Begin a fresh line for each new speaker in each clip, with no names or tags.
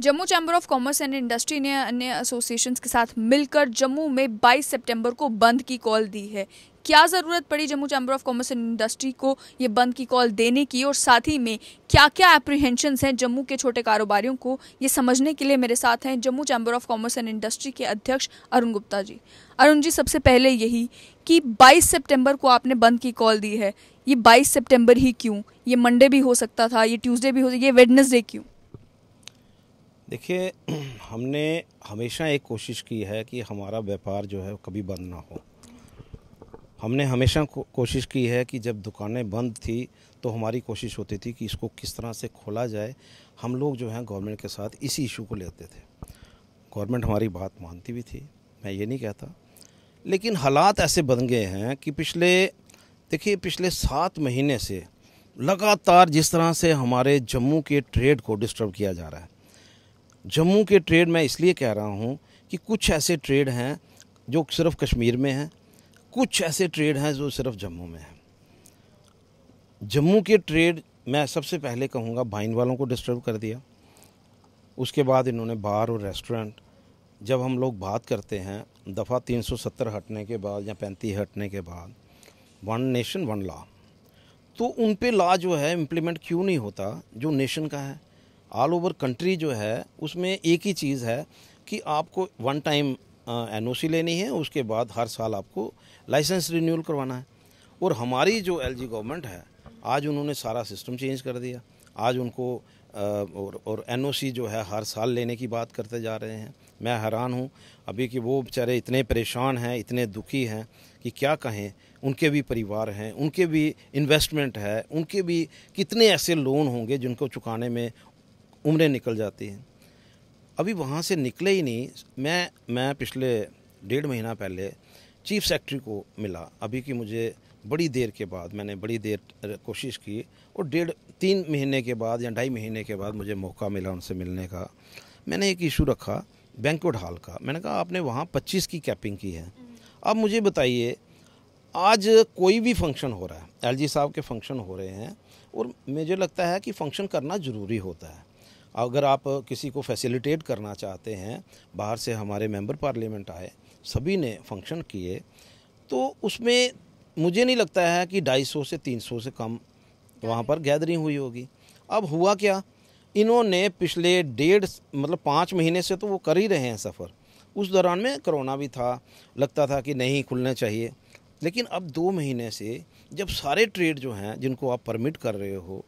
Jammu chamber of commerce and industry ने अन्य associations के साथ मिलकर जम्मू में 22 सितंबर को बंद की कॉल दी है क्या ज़रूरत पड़ी Jammu chamber of commerce and industry को ये बंद की कॉल देने की और साथ ही में क्या क्या एप्रीहेंशंस हैं जम्मू के छोटे कारोबारियों को ये समझने के लिए मेरे साथ हैं Jammu chamber of commerce and industry के अध्यक्ष अरुण गुप्ता जी अरुण जी सबसे पहले यही कि 22 सितंबर को आपने बंद की कॉल दी है ये 22 सितंबर ही क्यों ये मंडे भी हो सकता था ये ट्यूसडे भी हो ये वेडनेसडे क्यों
देखिए हमने हमेशा एक कोशिश की है कि हमारा व्यापार जो है कभी बंद ना हो हमने हमेशा को, कोशिश की है कि जब दुकानें बंद थी तो हमारी कोशिश होती थी कि इसको किस तरह से खोला जाए हम लोग जो हैं गवर्नमेंट के साथ इसी इशू को लेते थे गवर्नमेंट हमारी बात मानती भी थी मैं ये नहीं कहता लेकिन हालात ऐसे बन गए हैं कि पिछले देखिए पिछले सात महीने से लगातार जिस तरह से हमारे जम्मू के ट्रेड को डिस्टर्ब किया जा रहा है जम्मू के ट्रेड मैं इसलिए कह रहा हूँ कि कुछ ऐसे ट्रेड हैं जो सिर्फ कश्मीर में हैं कुछ ऐसे ट्रेड हैं जो सिर्फ जम्मू में हैं जम्मू के ट्रेड मैं सबसे पहले कहूँगा भाइन वालों को डिस्टर्ब कर दिया उसके बाद इन्होंने बार और रेस्टोरेंट जब हम लोग बात करते हैं दफ़ा 370 हटने के बाद या पैंतीस हटने के बाद वन नेशन वन लॉ तो उन पे लॉ जो है इम्प्लीमेंट क्यों नहीं होता जो नेशन का है ऑल ओवर कंट्री जो है उसमें एक ही चीज़ है कि आपको वन टाइम एन लेनी है उसके बाद हर साल आपको लाइसेंस रिन्यूअल करवाना है और हमारी जो एल गवर्नमेंट है आज उन्होंने सारा सिस्टम चेंज कर दिया आज उनको और और एनओसी जो है हर साल लेने की बात करते जा रहे हैं मैं हैरान हूँ अभी कि वो बेचारे इतने परेशान हैं इतने दुखी हैं कि क्या कहें उनके भी परिवार हैं उनके भी इन्वेस्टमेंट है उनके भी कितने ऐसे लोन होंगे जिनको चुकाने में उम्रें निकल जाती हैं अभी वहाँ से निकले ही नहीं मैं मैं पिछले डेढ़ महीना पहले चीफ सेक्रेटरी को मिला अभी की मुझे बड़ी देर के बाद मैंने बड़ी देर कोशिश की और डेढ़ तीन महीने के बाद या ढाई महीने के बाद मुझे मौका मिला उनसे मिलने का मैंने एक इशू रखा बैंकुट हॉल का मैंने कहा आपने वहाँ पच्चीस की कैपिंग की है अब मुझे बताइए आज कोई भी फंक्शन हो रहा है एलजी साहब के फंक्शन हो रहे हैं और मुझे लगता है कि फंक्शन करना ज़रूरी होता है अगर आप किसी को फैसिलिटेट करना चाहते हैं बाहर से हमारे मेंबर पार्लियामेंट आए सभी ने फंक्शन किए तो उसमें मुझे नहीं लगता है कि 250 से 300 से कम वहाँ पर गैदरिंग हुई होगी अब हुआ क्या इन्होंने पिछले डेढ़ मतलब पाँच महीने से तो वो कर ही रहे हैं सफ़र उस दौरान में कोरोना भी था लगता था कि नहीं खुलना चाहिए लेकिन अब दो महीने से जब सारे ट्रेड जो हैं जिनको आप परमिट कर रहे हो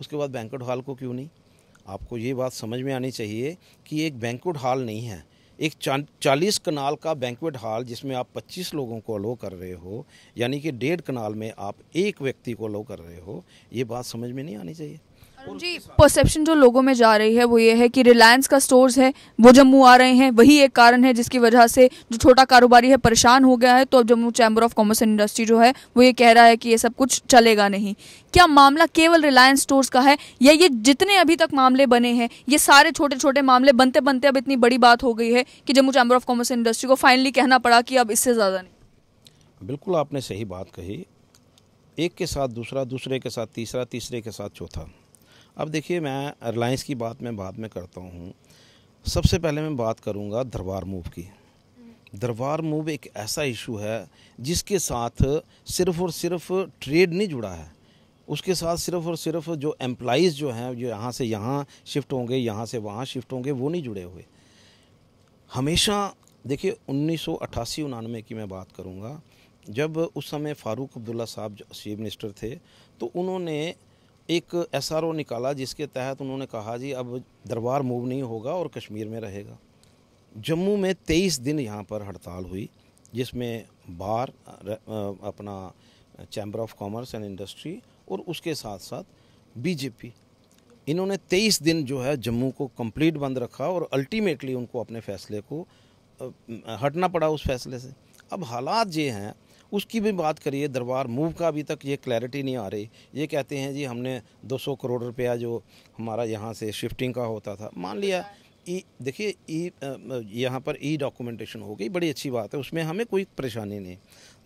उसके बाद बैंकट हॉल को क्यों नहीं आपको ये बात समझ में आनी चाहिए कि एक बैंकुट हॉल नहीं है एक चालीस कनाल का बैंकुट हॉल जिसमें आप पच्चीस लोगों को अलो कर रहे हो यानी कि डेढ़ कनाल में आप एक व्यक्ति को अलो कर रहे हो ये बात समझ में नहीं आनी चाहिए
जी परसेप्शन जो लोगों में जा रही है वो ये है कि रिलायंस का स्टोर्स है वो जम्मू आ रहे हैं वही एक कारण है जिसकी वजह से जो छोटा कारोबारी है परेशान हो गया है तो Jammu chamber of commerce and industry जो है वो ये कह रहा है कि ये सब कुछ चलेगा नहीं क्या मामला केवल रिलायंस स्टोर्स का है या ये जितने अभी तक मामले बने हैं ये सारे छोटे छोटे मामले बनते बनते अब इतनी बड़ी बात हो गई है कि Jammu chamber of commerce and industry को फाइनली कहना पड़ा कि अब इससे ज़्यादा नहीं
बिल्कुल आपने सही बात कही एक के साथ दूसरा दूसरे के साथ तीसरा तीसरे के साथ चौथा अब देखिए मैं रिलायंस की बात मैं बाद में करता हूँ सबसे पहले मैं बात करूँगा दरबार मूव की दरबार मूव एक ऐसा इशू है जिसके साथ सिर्फ और सिर्फ ट्रेड नहीं जुड़ा है उसके साथ सिर्फ और सिर्फ जो एम्प्लाइज़ जो हैं जो यहाँ से यहाँ शिफ्ट होंगे यहाँ से वहाँ शिफ्ट होंगे वो नहीं जुड़े हुए हमेशा देखिए उन्नीस सौ की मैं बात करूँगा जब उस समय फ़ारूक अब्दुल्ला साहब जो चीफ मिनिस्टर थे तो उन्होंने एक एस निकाला जिसके तहत उन्होंने कहा जी अब दरबार मूव नहीं होगा और कश्मीर में रहेगा जम्मू में तेईस दिन यहाँ पर हड़ताल हुई जिसमें बार अपना chamber of commerce and industry और उसके साथ साथ बीजेपी इन्होंने तेईस दिन जो है जम्मू को कंप्लीट बंद रखा और अल्टीमेटली उनको अपने फैसले को हटना पड़ा उस फैसले से अब हालात ये हैं उसकी भी बात करिए दरबार मूव का अभी तक ये क्लैरिटी नहीं आ रही ये कहते हैं जी हमने 200 करोड़ रुपया जो हमारा यहाँ से शिफ्टिंग का होता था मान लिया ई देखिए ई यहाँ पर ई डॉक्यूमेंटेशन हो गई बड़ी अच्छी बात है उसमें हमें कोई परेशानी नहीं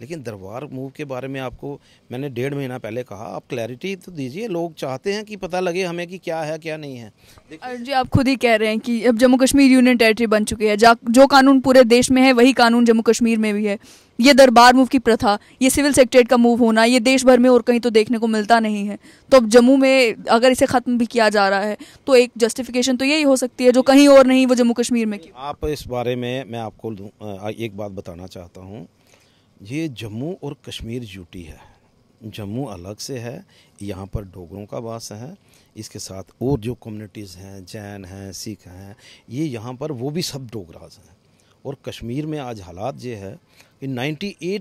लेकिन दरबार मूव के बारे में आपको मैंने डेढ़ महीना पहले कहा आप क्लैरिटी तो दीजिए लोग चाहते हैं कि पता लगे हमें कि क्या है क्या नहीं है
जी आप खुद ही कह रहे हैं कि अब जम्मू कश्मीर यूनियन टेरिटरी बन चुकी है जो कानून पूरे देश में है वही कानून जम्मू कश्मीर में भी है ये दरबार मूव की प्रथा ये सिविल सेक्रेट का मूव होना ये देश भर में और कहीं तो देखने को मिलता नहीं है तो अब जम्मू में अगर इसे ख़त्म भी किया जा रहा है तो एक जस्टिफिकेशन तो यही हो सकती है जो कहीं और नहीं वो जम्मू कश्मीर में की
आप इस बारे में मैं आपको एक बात बताना चाहता हूँ ये जम्मू और कश्मीर ड्यूटी है जम्मू अलग से है यहाँ पर डोगरों का वास है इसके साथ और जो कम्युनिटीज़ हैं जैन हैं सिख हैं ये यहाँ पर वो भी सब डोगराज हैं और कश्मीर में आज हालात ये है कि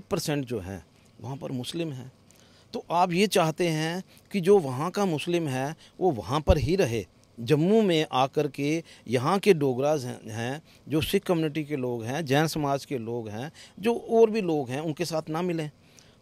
98 परसेंट जो हैं वहाँ पर मुस्लिम हैं तो आप ये चाहते हैं कि जो वहाँ का मुस्लिम है वो वहाँ पर ही रहे जम्मू में आकर के यहाँ के डोगराज हैं जो सिख कम्युनिटी के लोग हैं जैन समाज के लोग हैं जो और भी लोग हैं उनके साथ ना मिलें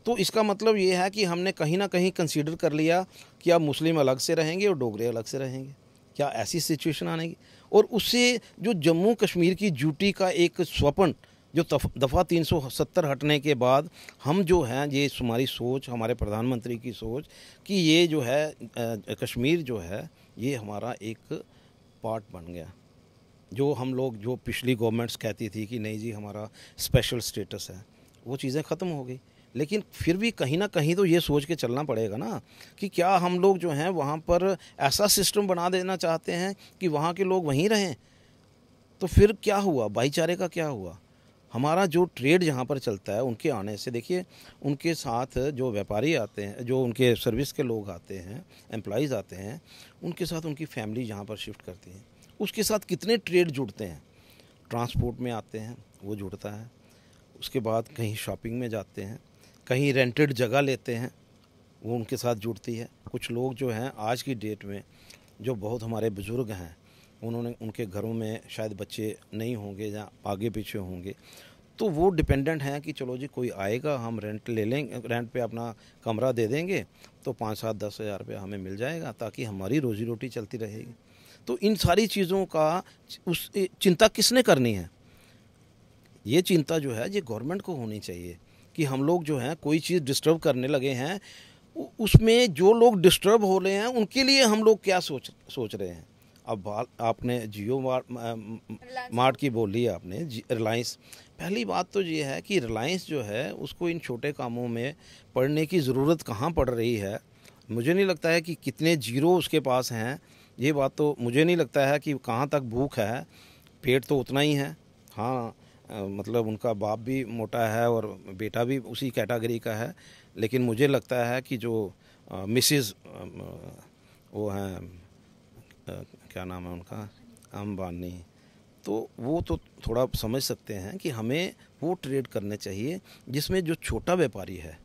तो इसका मतलब ये है कि हमने कहीं ना कहीं कंसीडर कर लिया कि आप मुस्लिम अलग से रहेंगे और डोगरे अलग से रहेंगे क्या ऐसी सिचुएशन आने की और उससे जो जम्मू कश्मीर की ड्यूटी का एक स्वपन जो दफ़ा 370 हटने के बाद हम जो हैं ये हमारी सोच हमारे प्रधानमंत्री की सोच कि ये जो है कश्मीर जो है ये हमारा एक पार्ट बन गया जो हम लोग जो पिछली गवर्नमेंट्स कहती थी कि नहीं जी हमारा स्पेशल स्टेटस है वो चीज़ें ख़त्म हो गई लेकिन फिर भी कहीं ना कहीं तो ये सोच के चलना पड़ेगा ना कि क्या हम लोग जो हैं वहाँ पर ऐसा सिस्टम बना देना चाहते हैं कि वहाँ के लोग वहीं रहें तो फिर क्या हुआ भाईचारे का क्या हुआ हमारा जो ट्रेड जहाँ पर चलता है उनके आने से देखिए उनके साथ जो व्यापारी आते हैं जो उनके सर्विस के लोग आते हैं एम्प्लॉज़ आते हैं उनके साथ उनकी फैमिली जहाँ पर शिफ्ट करती है उसके साथ कितने ट्रेड जुड़ते हैं ट्रांसपोर्ट में आते हैं वो जुड़ता है उसके बाद कहीं शॉपिंग में जाते हैं कहीं रेंटेड जगह लेते हैं वो उनके साथ जुड़ती है कुछ लोग जो हैं आज की डेट में जो बहुत हमारे बुज़ुर्ग हैं उन्होंने उनके घरों में शायद बच्चे नहीं होंगे या आगे पीछे होंगे तो वो डिपेंडेंट हैं कि चलो जी कोई आएगा हम रेंट ले लेंगे रेंट पे अपना कमरा दे देंगे तो पाँच सात दस हज़ार रुपया हमें मिल जाएगा ताकि हमारी रोजी रोटी चलती रहेगी तो इन सारी चीज़ों का उस चिंता किसने करनी है ये चिंता जो है ये गवर्नमेंट को होनी चाहिए कि हम लोग जो हैं कोई चीज़ डिस्टर्ब करने लगे हैं उसमें जो लोग डिस्टर्ब हो रहे हैं उनके लिए हम लोग क्या सोच सोच रहे हैं अब आपने जियो मार्ट मार्ट की बोली आपने रिलायंस पहली बात तो ये है कि रिलायंस जो है उसको इन छोटे कामों में पढ़ने की ज़रूरत कहाँ पड़ रही है मुझे नहीं लगता है कि कितने जीरो उसके पास हैं ये बात तो मुझे नहीं लगता है कि कहाँ तक भूख है पेट तो उतना ही है हाँ मतलब उनका बाप भी मोटा है और बेटा भी उसी कैटेगरी का है लेकिन मुझे लगता है कि जो मिसिज वो हैं क्या नाम है उनका अम्बानी तो वो तो थोड़ा समझ सकते हैं कि हमें वो ट्रेड करने चाहिए जिसमें जो छोटा व्यापारी है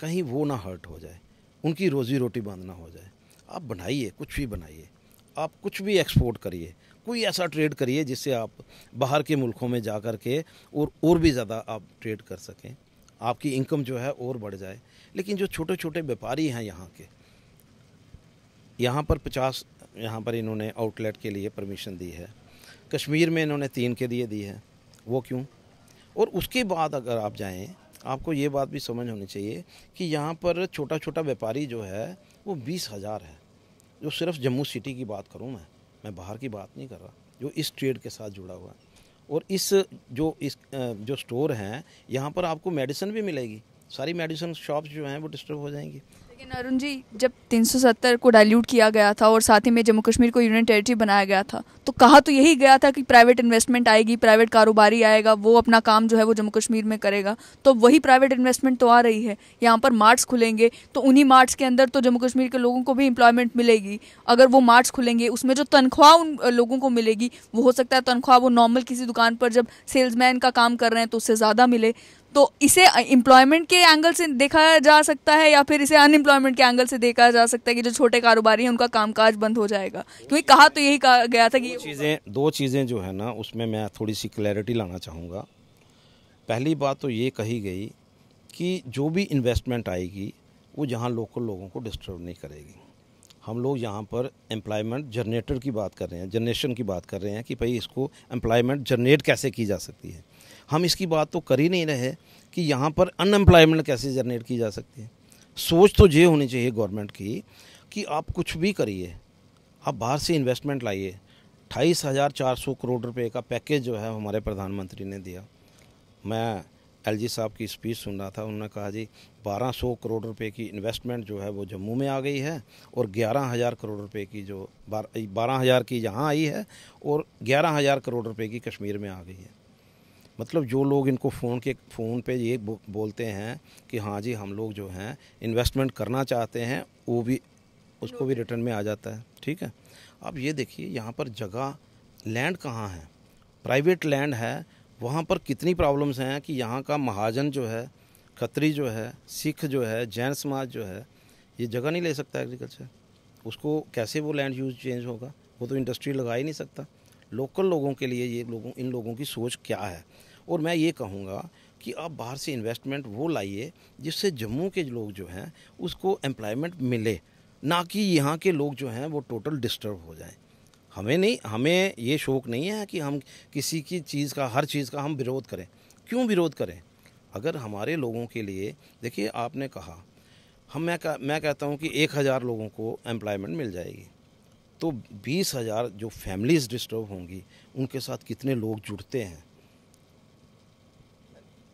कहीं वो ना हर्ट हो जाए उनकी रोज़ी रोटी बांधना हो जाए आप बनाइए कुछ भी बनाइए आप कुछ भी एक्सपोर्ट करिए कोई ऐसा ट्रेड करिए जिससे आप बाहर के मुल्कों में जा कर के और और भी ज़्यादा आप ट्रेड कर सकें आपकी इनकम जो है और बढ़ जाए लेकिन जो छोटे छोटे व्यापारी हैं यहाँ के यहाँ पर पचास यहाँ पर इन्होंने आउटलेट के लिए परमिशन दी है कश्मीर में इन्होंने तीन के लिए दी है वो क्यों और उसके बाद अगर आप जाएं आपको ये बात भी समझ होनी चाहिए कि यहाँ पर छोटा छोटा व्यापारी जो है वो बीस हज़ार है जो सिर्फ जम्मू सिटी की बात करूँ मैं मैं बाहर की बात नहीं कर रहा जो इस ट्रेड के साथ जुड़ा हुआ है और इस जो इस जो स्टोर हैं यहाँ पर आपको मेडिसिन भी मिलेगी सारी मेडिसिन शॉप्स जो हैं वो डिस्टर्ब हो जाएंगी लेकिन
अरुण जी जब 370 को डाइल्यूट किया गया था और साथ ही में जम्मू कश्मीर को यूनियन टेरिटरी बनाया गया था तो कहा तो यही गया था कि प्राइवेट इन्वेस्टमेंट आएगी प्राइवेट कारोबारी आएगा वो अपना काम जो है वो जम्मू कश्मीर में करेगा तो वही प्राइवेट इन्वेस्टमेंट तो आ रही है यहाँ पर मार्ट्स खुलेंगे तो उन्हीं मार्ट्स के अंदर तो जम्मू कश्मीर के लोगों को भी इम्प्लॉयमेंट मिलेगी अगर वो मार्ट्स खुलेंगे उसमें जो तनख्वाह उन लोगों को मिलेगी वो हो सकता है तनख्वाह वो नॉर्मल किसी दुकान पर जब सेल्समैन का काम कर रहे हैं तो उससे ज़्यादा मिले तो इसे एम्प्लॉयमेंट के एंगल से देखा जा सकता है या फिर इसे अनएम्प्लॉयमेंट के एंगल से देखा जा सकता है कि जो छोटे कारोबारी हैं उनका कामकाज बंद हो जाएगा क्योंकि कहा तो यही कहा गया था
कि चीज़ें दो चीज़ें जो है ना उसमें मैं थोड़ी सी क्लैरिटी लाना चाहूँगा पहली बात तो ये कही गई कि जो भी इन्वेस्टमेंट आएगी वो यहाँ लोकल लोगों को डिस्टर्ब नहीं करेगी हम लोग यहाँ पर एम्प्लॉयमेंट जनरेटर की बात कर रहे हैं जनरेशन की बात कर रहे हैं कि भाई इसको एम्प्लॉयमेंट जनरेट कैसे की जा सकती है हम इसकी बात तो कर ही नहीं रहे कि यहाँ पर अनएम्प्लॉयमेंट कैसे जनरेट की जा सकती है सोच तो ये होनी चाहिए गवर्नमेंट की कि आप कुछ भी करिए आप बाहर से इन्वेस्टमेंट लाइए अठाईस हज़ार चार सौ करोड़ रुपए का पैकेज जो है हमारे प्रधानमंत्री ने दिया मैं एल साहब की स्पीच सुन रहा था उन्होंने कहा जी 1200 करोड़ रुपए की इन्वेस्टमेंट जो है वो जम्मू में आ गई है और 11000 करोड़ रुपए की जो बारह हज़ार की यहाँ आई है और 11000 करोड़ रुपए की कश्मीर में आ गई है मतलब जो लोग इनको फ़ोन के फ़ोन पे ये बोलते हैं कि हाँ जी हम लोग जो हैं इन्वेस्टमेंट करना चाहते हैं वो भी उसको भी रिटर्न में आ जाता है ठीक है अब ये देखिए यहाँ पर जगह लैंड कहाँ है प्राइवेट लैंड है वहाँ पर कितनी प्रॉब्लम्स हैं कि यहाँ का महाजन जो है खत्री जो है सिख जो है जैन समाज जो है ये जगह नहीं ले सकता एग्रीकल्चर उसको कैसे वो लैंड यूज चेंज होगा वो तो इंडस्ट्री लगा ही नहीं सकता लोकल लोगों के लिए ये लोगों इन लोगों की सोच क्या है और मैं ये कहूँगा कि आप बाहर से इन्वेस्टमेंट वो लाइए जिससे जम्मू के लोग जो हैं उसको एम्प्लॉयमेंट मिले ना कि यहाँ के लोग जो हैं वो टोटल डिस्टर्ब हो जाएं हमें नहीं हमें ये शौक नहीं है कि हम किसी की चीज़ का हर चीज़ का हम विरोध करें क्यों विरोध करें अगर हमारे लोगों के लिए देखिए आपने कहा हम मैं कह, मैं कहता हूँ कि एक हज़ार लोगों को एम्प्लॉयमेंट मिल जाएगी तो बीस हज़ार जो फैमिलीज़ डिस्टर्ब होंगी उनके साथ कितने लोग जुड़ते हैं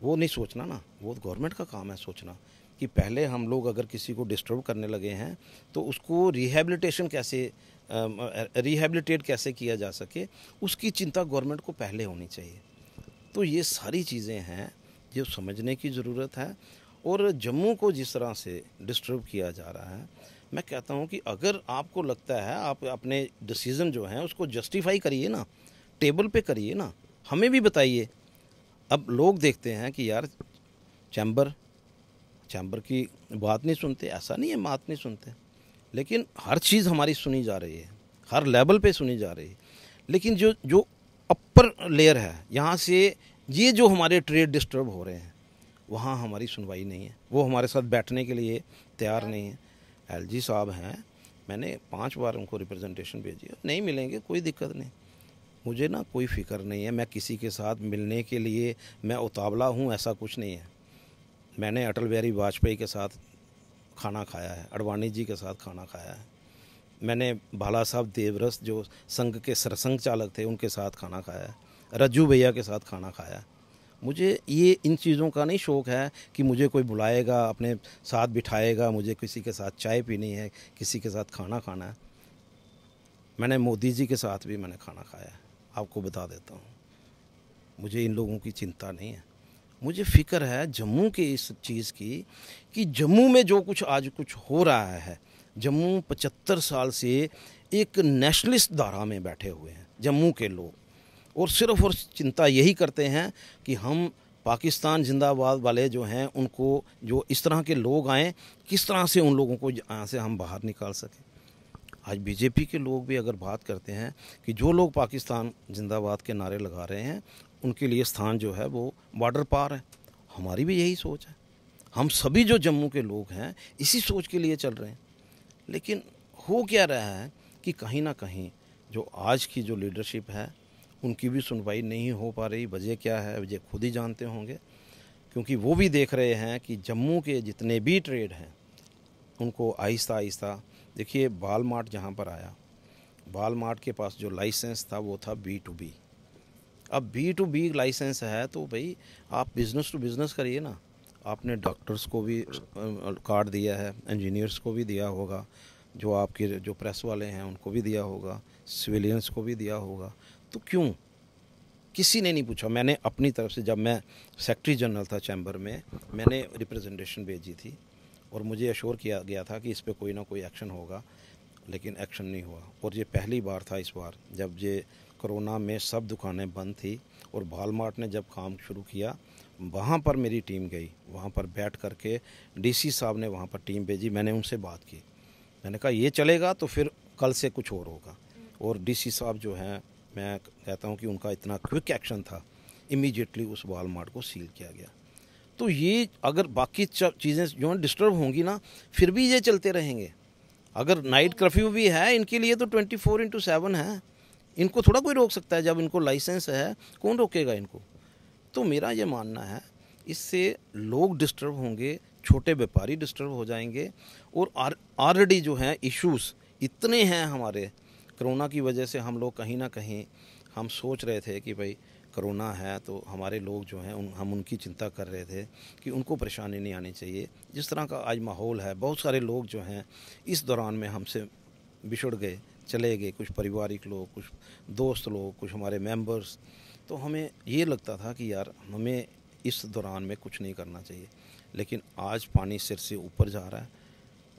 वो नहीं सोचना ना वो गवर्नमेंट का काम है सोचना कि पहले हम लोग अगर किसी को डिस्टर्ब करने लगे हैं तो उसको रिहेबिलिटेशन कैसे रिहेबिलिटेट कैसे किया जा सके उसकी चिंता गवर्नमेंट को पहले होनी चाहिए तो ये सारी चीज़ें हैं जो समझने की ज़रूरत है और जम्मू को जिस तरह से डिस्टर्ब किया जा रहा है मैं कहता हूँ कि अगर आपको लगता है आप अपने डिसीज़न जो हैं उसको जस्टिफाई करिए ना टेबल पे करिए ना हमें भी बताइए अब लोग देखते हैं कि यार चैम्बर चैम्बर की बात नहीं सुनते ऐसा नहीं है बात नहीं सुनते लेकिन हर चीज़ हमारी सुनी जा रही है हर लेवल पे सुनी जा रही है लेकिन जो जो अपर लेयर है यहाँ से ये जो हमारे ट्रेड डिस्टर्ब हो रहे हैं वहाँ हमारी सुनवाई नहीं है वो हमारे साथ बैठने के लिए तैयार नहीं है एलजी साहब हैं मैंने पांच बार उनको रिप्रेजेंटेशन भेजी है नहीं मिलेंगे कोई दिक्कत नहीं मुझे ना कोई फ़िक्र नहीं है मैं किसी के साथ मिलने के लिए मैं उतावला हूँ ऐसा कुछ नहीं है मैंने अटल बिहारी वाजपेयी के साथ खाना खाया है अडवाणी जी के साथ खाना खाया है मैंने भाला साहब देवरस जो संघ के सरसंघ चालक थे उनके साथ खाना खाया है रज्जू भैया के साथ खाना खाया है मुझे ये इन चीज़ों का नहीं शौक़ है कि मुझे कोई बुलाएगा अपने साथ बिठाएगा मुझे किसी के साथ चाय पीनी है किसी के साथ खाना खाना है मैंने मोदी जी के साथ भी मैंने खाना खाया है आपको बता देता हूँ मुझे इन लोगों की चिंता नहीं है मुझे फिक्र है जम्मू के इस चीज़ की कि जम्मू में जो कुछ आज कुछ हो रहा है जम्मू पचहत्तर साल से एक नेशनलिस्ट धारा में बैठे हुए हैं जम्मू के लोग और सिर्फ और चिंता यही करते हैं कि हम पाकिस्तान जिंदाबाद वाले जो हैं उनको जो इस तरह के लोग आएँ किस तरह से उन लोगों को यहाँ से हम बाहर निकाल सकें आज बीजेपी के लोग भी अगर बात करते हैं कि जो लोग पाकिस्तान जिंदाबाद के नारे लगा रहे हैं उनके लिए स्थान जो है वो बॉर्डर पार है हमारी भी यही सोच है हम सभी जो जम्मू के लोग हैं इसी सोच के लिए चल रहे हैं लेकिन हो क्या रहा है कि कहीं ना कहीं जो आज की जो लीडरशिप है उनकी भी सुनवाई नहीं हो पा रही वजह क्या है वजह खुद ही जानते होंगे क्योंकि वो भी देख रहे हैं कि जम्मू के जितने भी ट्रेड हैं उनको आहिस्ता आहिस्ता देखिए बाल मार्ट जहाँ पर आया बाल मार्ट के पास जो लाइसेंस था वो था बी टू बी अब बी टू बी लाइसेंस है तो भाई आप बिज़नेस टू बिज़नेस करिए ना आपने डॉक्टर्स को भी कार्ड दिया है इंजीनियर्स को भी दिया होगा जो आपके जो प्रेस वाले हैं उनको भी दिया होगा सिविलियंस को भी दिया होगा तो क्यों किसी ने नहीं पूछा मैंने अपनी तरफ से जब मैं सेक्रेटरी जनरल था चैम्बर में मैंने रिप्रेजेंटेशन भेजी थी और मुझे अशोर किया गया था कि इस पर कोई ना कोई एक्शन होगा लेकिन एक्शन नहीं हुआ और ये पहली बार था इस बार जब ये कोरोना में सब दुकानें बंद थी और वालमार्ट ने जब काम शुरू किया वहाँ पर मेरी टीम गई वहाँ पर बैठ करके डीसी साहब ने वहाँ पर टीम भेजी मैंने उनसे बात की मैंने कहा ये चलेगा तो फिर कल से कुछ और होगा और डीसी साहब जो हैं मैं कहता हूँ कि उनका इतना क्विक एक्शन था इमीजिएटली उस वालमार्ट को सील किया गया तो ये अगर बाकी चीज़ें जो है डिस्टर्ब होंगी ना फिर भी ये चलते रहेंगे अगर नाइट कर्फ्यू भी है इनके लिए तो ट्वेंटी फोर इंटू सेवन है इनको थोड़ा कोई रोक सकता है जब इनको लाइसेंस है कौन रोकेगा इनको तो मेरा ये मानना है इससे लोग डिस्टर्ब होंगे छोटे व्यापारी डिस्टर्ब हो जाएंगे और ऑलरेडी जो है इश्यूज इतने हैं हमारे कोरोना की वजह से हम लोग कहीं ना कहीं हम सोच रहे थे कि भाई कोरोना है तो हमारे लोग जो हैं उन, हम उनकी चिंता कर रहे थे कि उनको परेशानी नहीं आनी चाहिए जिस तरह का आज माहौल है बहुत सारे लोग जो हैं इस दौरान में हमसे बिछड़ गए चले गए कुछ पारिवारिक लोग कुछ दोस्त लोग कुछ हमारे मेंबर्स तो हमें ये लगता था कि यार हमें इस दौरान में कुछ नहीं करना चाहिए लेकिन आज पानी सिर से ऊपर जा रहा है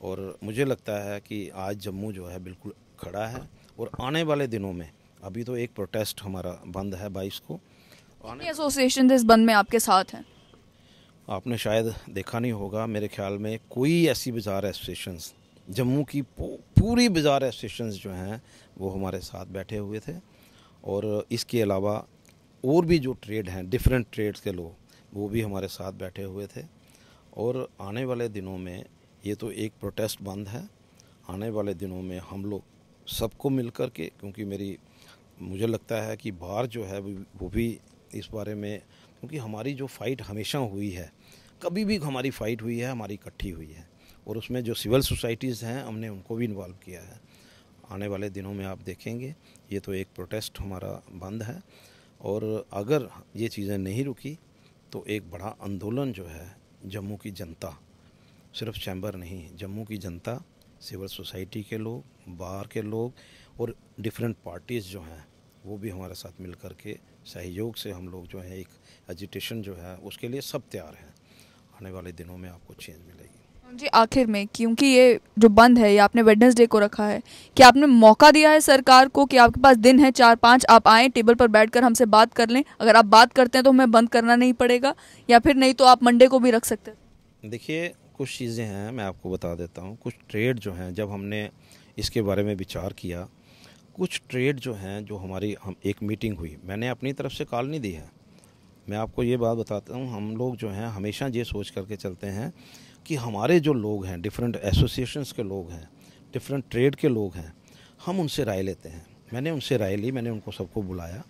और मुझे लगता है कि आज जम्मू जो है बिल्कुल खड़ा है और आने वाले दिनों में अभी तो एक प्रोटेस्ट हमारा बंद है बाईस को
एसोसिएशन इस बंद में आपके साथ हैं
आपने शायद देखा नहीं होगा मेरे ख्याल में कोई ऐसी बाज़ार एसोसिएशन जम्मू की पूरी बाज़ार एसोसिएशन जो हैं वो हमारे साथ बैठे हुए थे और इसके अलावा और भी जो ट्रेड हैं डिफरेंट ट्रेड्स के लोग वो भी हमारे साथ बैठे हुए थे और आने वाले दिनों में ये तो एक प्रोटेस्ट बंद है आने वाले दिनों में हम लोग सबको मिल कर के क्योंकि मेरी मुझे लगता है कि बाहर जो है वो भी इस बारे में क्योंकि हमारी जो फाइट हमेशा हुई है कभी भी हमारी फाइट हुई है हमारी इकट्ठी हुई है और उसमें जो सिविल सोसाइटीज़ हैं हमने उनको भी इन्वॉल्व किया है आने वाले दिनों में आप देखेंगे ये तो एक प्रोटेस्ट हमारा बंद है और अगर ये चीज़ें नहीं रुकी तो एक बड़ा आंदोलन जो है जम्मू की जनता सिर्फ चैम्बर नहीं जम्मू की जनता सिविल सोसाइटी के लोग बाहर के लोग और डिफरेंट पार्टीज़ जो हैं वो भी हमारे साथ मिल कर के सहयोग से हम लोग जो है एक एजिटेशन जो है उसके लिए सब तैयार हैं आने वाले दिनों में आपको चेंज
मिलेगी जी आखिर में क्योंकि ये जो बंद है ये आपने वेडनेसडे को रखा है कि आपने मौका दिया है सरकार को कि आपके पास दिन है चार पाँच आप आए टेबल पर बैठकर हमसे बात कर लें अगर आप बात करते हैं तो हमें बंद करना नहीं पड़ेगा या फिर नहीं तो आप मंडे को भी रख सकते
देखिए कुछ चीज़ें हैं मैं आपको बता देता हूँ कुछ ट्रेड जो हैं जब हमने इसके बारे में विचार किया कुछ ट्रेड जो हैं जो हमारी हम एक मीटिंग हुई मैंने अपनी तरफ से कॉल नहीं दी है मैं आपको ये बात बताता हूँ हम लोग जो हैं हमेशा ये सोच करके चलते हैं कि हमारे जो लोग हैं डिफरेंट एसोसिएशंस के लोग हैं डिफरेंट ट्रेड के लोग हैं हम उनसे राय लेते हैं मैंने उनसे राय ली मैंने उनको सबको बुलाया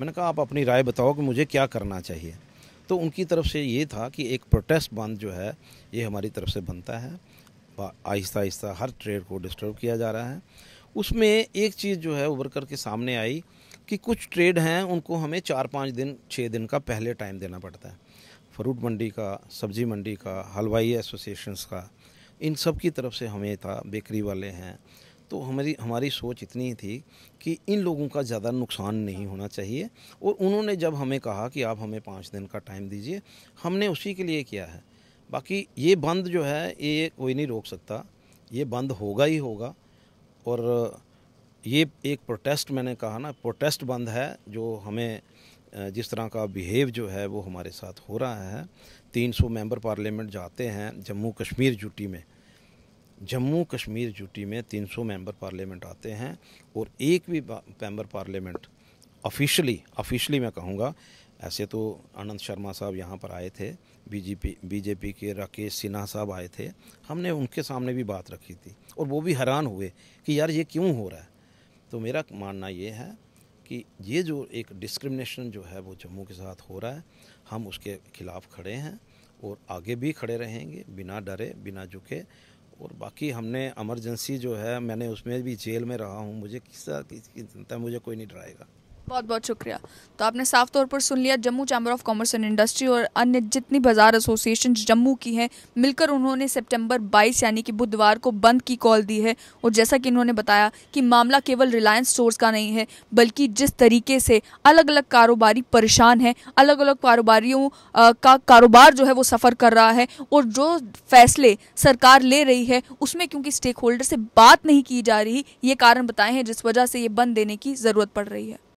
मैंने कहा आप अपनी राय बताओ कि मुझे क्या करना चाहिए तो उनकी तरफ से ये था कि एक प्रोटेस्ट बंद जो है ये हमारी तरफ से बनता है आहिस्ता आहिस्ता हर ट्रेड को डिस्टर्ब किया जा रहा है उसमें एक चीज़ जो है उभर करके सामने आई कि कुछ ट्रेड हैं उनको हमें चार पाँच दिन छः दिन का पहले टाइम देना पड़ता है फ्रूट मंडी का सब्जी मंडी का हलवाई एसोसिएशंस का इन सब की तरफ से हमें था बेकरी वाले हैं तो हमारी हमारी सोच इतनी थी कि इन लोगों का ज़्यादा नुकसान नहीं होना चाहिए और उन्होंने जब हमें कहा कि आप हमें पाँच दिन का टाइम दीजिए हमने उसी के लिए किया है बाकी ये बंद जो है ये कोई नहीं रोक सकता ये बंद होगा ही होगा और ये एक प्रोटेस्ट मैंने कहा ना प्रोटेस्ट बंद है जो हमें जिस तरह का बिहेव जो है वो हमारे साथ हो रहा है 300 मेंबर पार्लियामेंट जाते हैं जम्मू कश्मीर जूटी में जम्मू कश्मीर जूटी में 300 मेंबर पार्लियामेंट आते हैं और एक भी मेंबर पार्लियामेंट ऑफिशियली ऑफिशियली मैं कहूँगा ऐसे तो आनंद शर्मा साहब यहाँ पर आए थे बीजेपी बीजेपी के राकेश सिन्हा साहब आए थे हमने उनके सामने भी बात रखी थी और वो भी हैरान हुए कि यार ये क्यों हो रहा है तो मेरा मानना ये है कि ये जो एक डिस्क्रिमिनेशन जो है वो जम्मू के साथ हो रहा है हम उसके खिलाफ खड़े हैं और आगे भी खड़े रहेंगे बिना डरे बिना झुके और बाकी हमने एमरजेंसी जो है मैंने उसमें भी जेल में रहा हूँ मुझे किस किसी की चिंता मुझे कोई नहीं डराएगा
बहुत बहुत शुक्रिया तो आपने साफ तौर पर सुन लिया Jammu chamber of commerce and industry और अन्य जितनी बाजार एसोसिएशन जम्मू की हैं मिलकर उन्होंने सितंबर 22 यानी कि बुधवार को बंद की कॉल दी है और जैसा कि इन्होंने बताया कि मामला केवल रिलायंस स्टोर्स का नहीं है बल्कि जिस तरीके से अलग अलग कारोबारी परेशान है अलग अलग कारोबारियों का कारोबार जो है वो सफ़र कर रहा है और जो फैसले सरकार ले रही है उसमें क्योंकि स्टेक होल्डर से बात नहीं की जा रही ये कारण बताए हैं जिस वजह से ये बंद देने की ज़रूरत पड़ रही है